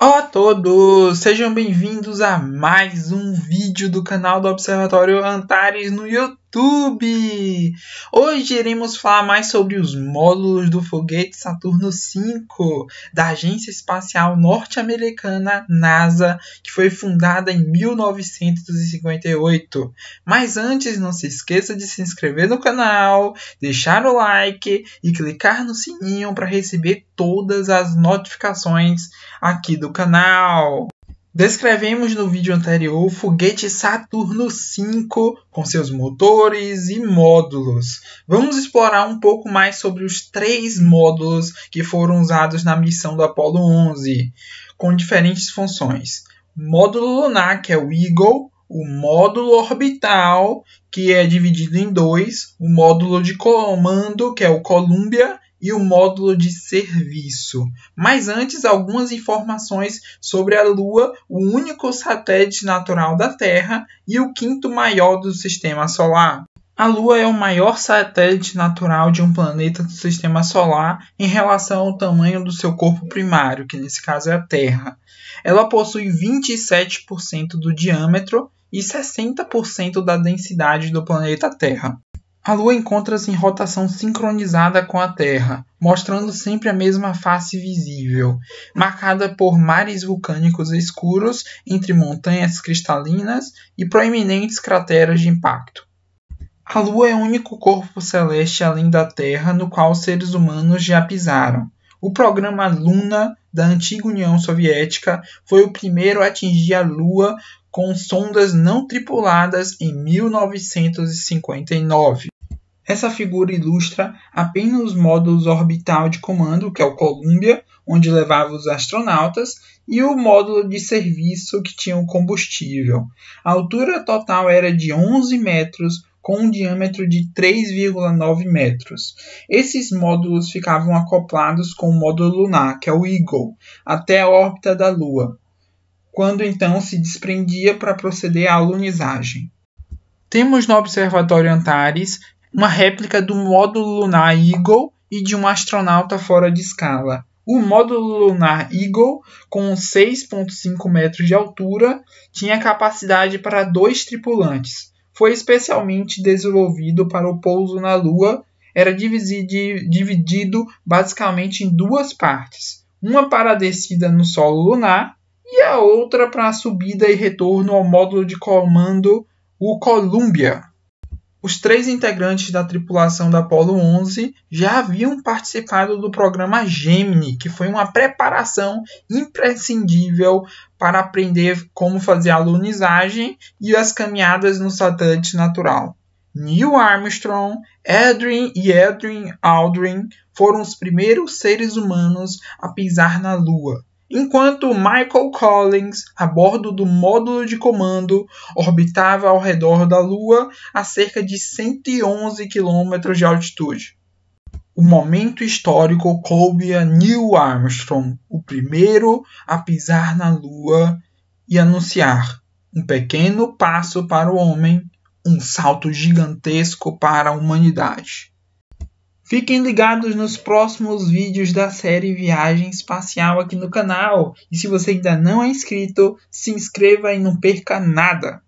Olá a todos! Sejam bem-vindos a mais um vídeo do canal do Observatório Antares no YouTube. YouTube! Hoje iremos falar mais sobre os módulos do foguete Saturno V da Agência Espacial Norte-Americana NASA, que foi fundada em 1958. Mas antes, não se esqueça de se inscrever no canal, deixar o like e clicar no sininho para receber todas as notificações aqui do canal. Descrevemos no vídeo anterior o foguete Saturno V com seus motores e módulos. Vamos explorar um pouco mais sobre os três módulos que foram usados na missão do Apollo 11, com diferentes funções. Módulo lunar, que é o Eagle, o módulo orbital, que é dividido em dois, o módulo de comando, que é o Columbia, e o módulo de serviço. Mas antes, algumas informações sobre a Lua, o único satélite natural da Terra e o quinto maior do sistema solar. A Lua é o maior satélite natural de um planeta do sistema solar em relação ao tamanho do seu corpo primário, que nesse caso é a Terra. Ela possui 27% do diâmetro e 60% da densidade do planeta Terra. A Lua encontra-se em rotação sincronizada com a Terra, mostrando sempre a mesma face visível, marcada por mares vulcânicos escuros entre montanhas cristalinas e proeminentes crateras de impacto. A Lua é o único corpo celeste além da Terra no qual os seres humanos já pisaram. O programa Luna da antiga União Soviética foi o primeiro a atingir a Lua com sondas não tripuladas em 1959. Essa figura ilustra apenas os módulos orbital de comando, que é o Columbia, onde levava os astronautas, e o módulo de serviço que tinha o combustível. A altura total era de 11 metros, com um diâmetro de 3,9 metros. Esses módulos ficavam acoplados com o módulo lunar, que é o Eagle, até a órbita da Lua, quando então se desprendia para proceder à alunizagem. Temos no Observatório Antares uma réplica do módulo lunar Eagle e de um astronauta fora de escala. O módulo lunar Eagle, com 6,5 metros de altura, tinha capacidade para dois tripulantes, foi especialmente desenvolvido para o pouso na Lua, era dividido basicamente em duas partes: uma para a descida no solo lunar e a outra para a subida e retorno ao módulo de comando, o Columbia. Os três integrantes da tripulação da Apollo 11 já haviam participado do programa Gemini, que foi uma preparação imprescindível para aprender como fazer a lunizagem e as caminhadas no satélite natural. Neil Armstrong, Edwin e Edwin Aldrin foram os primeiros seres humanos a pisar na Lua, enquanto Michael Collins, a bordo do módulo de comando, orbitava ao redor da Lua a cerca de 111 km de altitude. O momento histórico coube a Neil Armstrong, o primeiro a pisar na Lua e anunciar um pequeno passo para o homem, um salto gigantesco para a humanidade. Fiquem ligados nos próximos vídeos da série Viagem Espacial aqui no canal. E se você ainda não é inscrito, se inscreva e não perca nada.